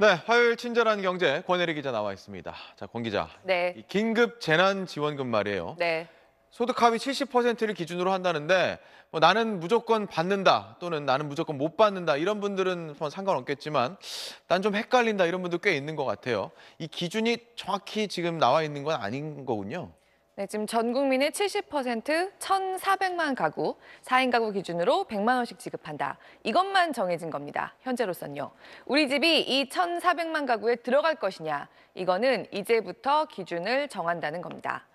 네, 화요일 친절한 경제 권혜리 기자 나와 있습니다. 자, 권 기자. 네. 이 긴급 재난 지원금 말이에요. 네. 소득 합의 70%를 기준으로 한다는데 뭐 나는 무조건 받는다 또는 나는 무조건 못 받는다 이런 분들은 뭐 상관없겠지만 난 좀 헷갈린다 이런 분들 꽤 있는 것 같아요. 이 기준이 정확히 지금 나와 있는 건 아닌 거군요. 네, 지금 전 국민의 70% 1,400만 가구, 4인 가구 기준으로 100만 원씩 지급한다. 이것만 정해진 겁니다. 현재로선요. 우리 집이 이 1,400만 가구에 들어갈 것이냐, 이거는 이제부터 기준을 정한다는 겁니다.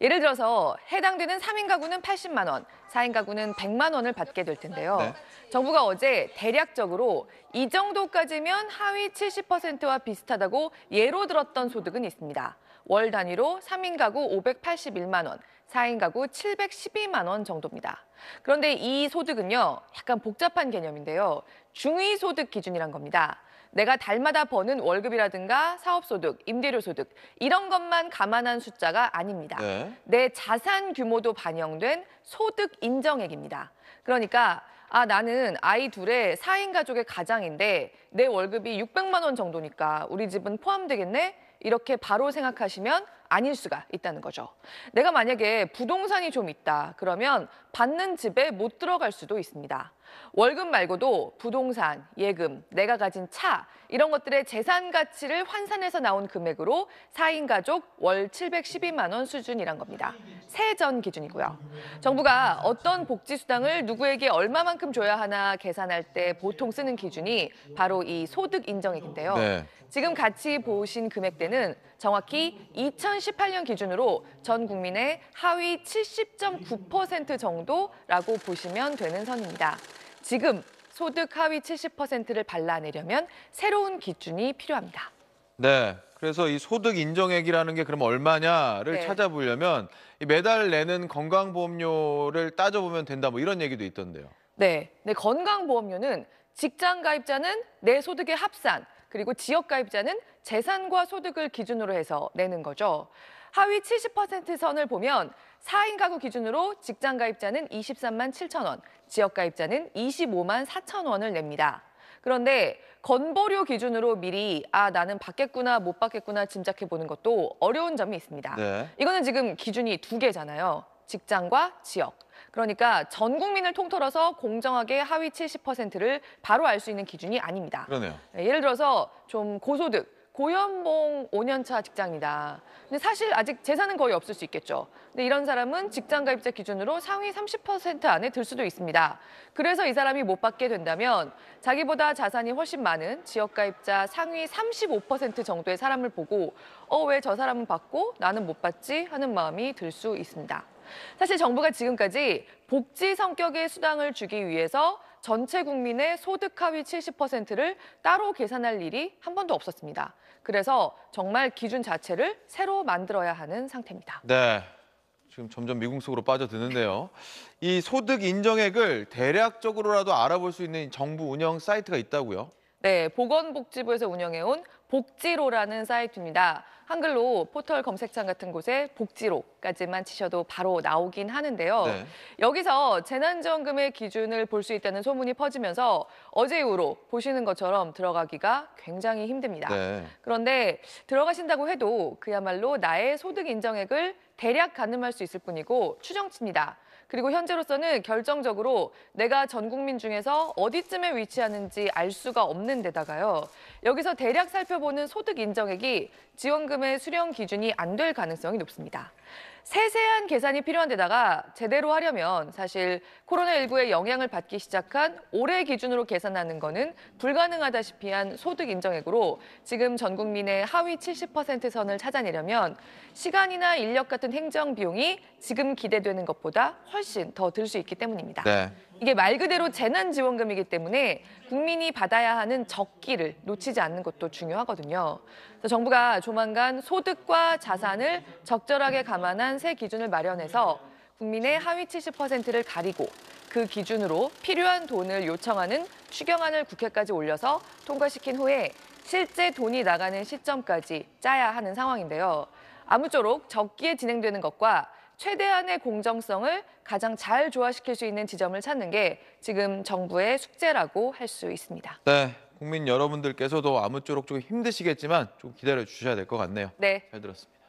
예를 들어서 해당되는 3인 가구는 80만 원, 4인 가구는 100만 원을 받게 될 텐데요. 네. 정부가 어제 대략적으로 이 정도까지면 하위 70%와 비슷하다고 예로 들었던 소득은 있습니다. 월 단위로 3인 가구 581만 원, 4인 가구 712만 원 정도입니다. 그런데 이 소득은요, 약간 복잡한 개념인데요. 중위 소득 기준이란 겁니다. 내가 달마다 버는 월급이라든가 사업소득, 임대료소득 이런 것만 감안한 숫자가 아닙니다. 네. 내 자산 규모도 반영된 소득 인정액입니다. 그러니까 아 나는 아이 둘의 4인 가족의 가장인데 내 월급이 600만 원 정도니까 우리 집은 포함되겠네? 이렇게 바로 생각하시면 아닐 수가 있다는 거죠. 내가 만약에 부동산이 좀 있다 그러면 받는 집에 못 들어갈 수도 있습니다. 월급 말고도 부동산, 예금, 내가 가진 차 이런 것들의 재산 가치를 환산해서 나온 금액으로 4인 가족 월 712만 원 수준이란 겁니다. 세전 기준이고요. 정부가 어떤 복지 수당을 누구에게 얼마만큼 줘야 하나 계산할 때 보통 쓰는 기준이 바로 이 소득 인정액인데요. 네. 지금 같이 보신 금액대는 정확히 2018년 기준으로 전 국민의 하위 70.9% 정도라고 보시면 되는 선입니다. 지금 소득 하위 70%를 발라내려면 새로운 기준이 필요합니다. 네. 그래서 이 소득 인정액이라는 게 그럼 얼마냐를 네. 찾아보려면 매달 내는 건강보험료를 따져보면 된다 뭐 이런 얘기도 있던데요. 네. 네 건강보험료는 직장 가입자는 내 소득의 합산 그리고 지역 가입자는 재산과 소득을 기준으로 해서 내는 거죠. 하위 70% 선을 보면 4인 가구 기준으로 직장 가입자는 23만 7천 원, 지역 가입자는 25만 4천 원을 냅니다. 그런데 건보료 기준으로 미리 아 나는 받겠구나 못 받겠구나 짐작해 보는 것도 어려운 점이 있습니다. 네. 이거는 지금 기준이 두 개잖아요. 직장과 지역. 그러니까 전 국민을 통틀어서 공정하게 하위 70%를 바로 알 수 있는 기준이 아닙니다. 그러네요. 네, 예를 들어서 좀 고소득 고연봉 5년차 직장이다. 근데 사실 아직 재산은 거의 없을 수 있겠죠. 근데 이런 사람은 직장 가입자 기준으로 상위 30% 안에 들 수도 있습니다. 그래서 이 사람이 못 받게 된다면 자기보다 자산이 훨씬 많은 지역 가입자 상위 35% 정도의 사람을 보고 어 왜 저 사람은 받고 나는 못 받지 하는 마음이 들 수 있습니다. 사실 정부가 지금까지 복지 성격의 수당을 주기 위해서 전체 국민의 소득 하위 70%를 따로 계산할 일이 한 번도 없었습니다. 그래서 정말 기준 자체를 새로 만들어야 하는 상태입니다. 네. 지금 점점 미궁 속으로 빠져드는데요. 이 소득 인정액을 대략적으로라도 알아볼 수 있는 정부 운영 사이트가 있다고요? 네, 보건복지부에서 운영해온 복지로라는 사이트입니다. 한글로 포털 검색창 같은 곳에 복지로까지만 치셔도 바로 나오긴 하는데요. 네. 여기서 재난지원금의 기준을 볼 수 있다는 소문이 퍼지면서 어제 이후로 보시는 것처럼 들어가기가 굉장히 힘듭니다. 네. 그런데 들어가신다고 해도 그야말로 나의 소득 인정액을 대략 가늠할 수 있을 뿐이고 추정치입니다. 그리고 현재로서는 결정적으로 내가 전 국민 중에서 어디쯤에 위치하는지 알 수가 없는 데다가요. 여기서 대략 살펴보는 소득 인정액이 지원금의 수령 기준이 안 될 가능성이 높습니다. 세세한 계산이 필요한 데다가 제대로 하려면 사실 코로나19의 영향을 받기 시작한 올해 기준으로 계산하는 것은 불가능하다시피 한 소득 인정액으로 지금 전 국민의 하위 70% 선을 찾아내려면 시간이나 인력 같은 행정 비용이 지금 기대되는 것보다 훨씬 더 들 수 있기 때문입니다. 네. 이게 말 그대로 재난지원금이기 때문에 국민이 받아야 하는 적기를 놓치지 않는 것도 중요하거든요. 그래서 정부가 조만간 소득과 자산을 적절하게 감안한 새 기준을 마련해서 국민의 하위 70%를 가리고 그 기준으로 필요한 돈을 요청하는 추경안을 국회까지 올려서 통과시킨 후에 실제 돈이 나가는 시점까지 짜야 하는 상황인데요. 아무쪼록 적기에 진행되는 것과 최대한의 공정성을 가장 잘 조화시킬 수 있는 지점을 찾는 게 지금 정부의 숙제라고 할 수 있습니다. 네, 국민 여러분들께서도 아무쪼록 좀 힘드시겠지만 좀 기다려 주셔야 될 것 같네요. 네. 잘 들었습니다.